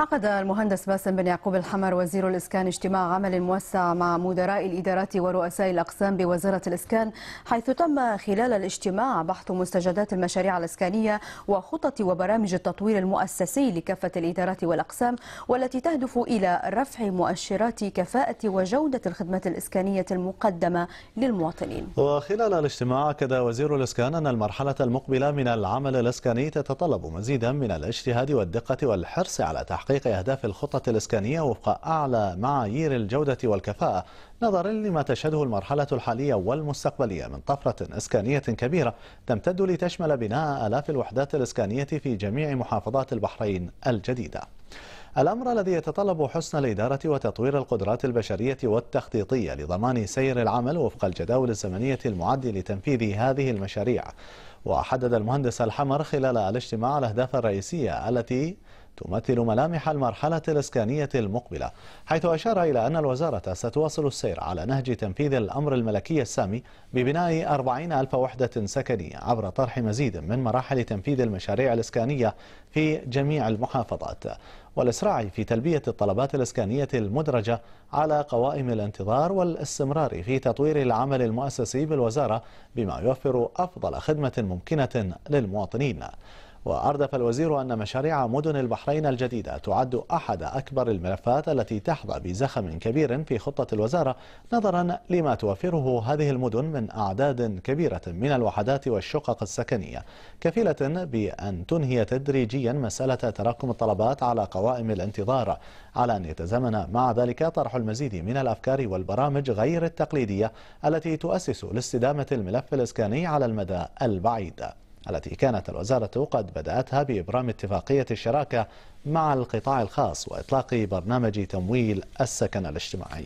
عقد المهندس باسم بن يعقوب الحمر وزير الإسكان اجتماع عمل موسع مع مدراء الإدارات ورؤساء الأقسام بوزارة الإسكان حيث تم خلال الاجتماع بحث مستجدات المشاريع الإسكانية وخطط وبرامج التطوير المؤسسي لكافة الإدارات والأقسام والتي تهدف إلى رفع مؤشرات كفاءة وجودة الخدمة الإسكانية المقدمة للمواطنين وخلال الاجتماع أكد وزير الإسكان أن المرحلة المقبلة من العمل الإسكاني تتطلب مزيدا من الاجتهاد والدقة والحرص على تحقيق تحقيق أهداف الخطة الإسكانية وفق أعلى معايير الجودة والكفاءة نظرا لما تشهده المرحلة الحالية والمستقبلية من طفرة إسكانية كبيرة تمتد لتشمل بناء آلاف الوحدات الإسكانية في جميع محافظات البحرين الجديدة الأمر الذي يتطلب حسن الإدارة وتطوير القدرات البشرية والتخطيطية لضمان سير العمل وفق الجداول الزمنية المعد لتنفيذ هذه المشاريع وحدد المهندس الحمر خلال الاجتماع الأهداف الرئيسية التي تمثل ملامح المرحلة الإسكانية المقبلة حيث أشار إلى أن الوزارة ستواصل السير على نهج تنفيذ الأمر الملكي السامي ببناء 40 ألف وحدة سكنية عبر طرح مزيد من مراحل تنفيذ المشاريع الإسكانية في جميع المحافظات والإسراع في تلبية الطلبات الإسكانية المدرجة على قوائم الانتظار والاستمرار في تطوير العمل المؤسسي بالوزارة بما يوفر أفضل خدمة ممكنة للمواطنين وأردف الوزير أن مشاريع مدن البحرين الجديدة تعد أحد أكبر الملفات التي تحظى بزخم كبير في خطة الوزارة نظرا لما توفره هذه المدن من أعداد كبيرة من الوحدات والشقق السكنية كفيلة بأن تنهي تدريجيا مسألة تراكم الطلبات على قوائم الانتظار على أن يتزامن مع ذلك طرح المزيد من الأفكار والبرامج غير التقليدية التي تؤسس لاستدامة الملف الإسكاني على المدى البعيد التي كانت الوزارة قد بدأتها بإبرام اتفاقية الشراكة مع القطاع الخاص وإطلاق برنامج تمويل السكن الاجتماعي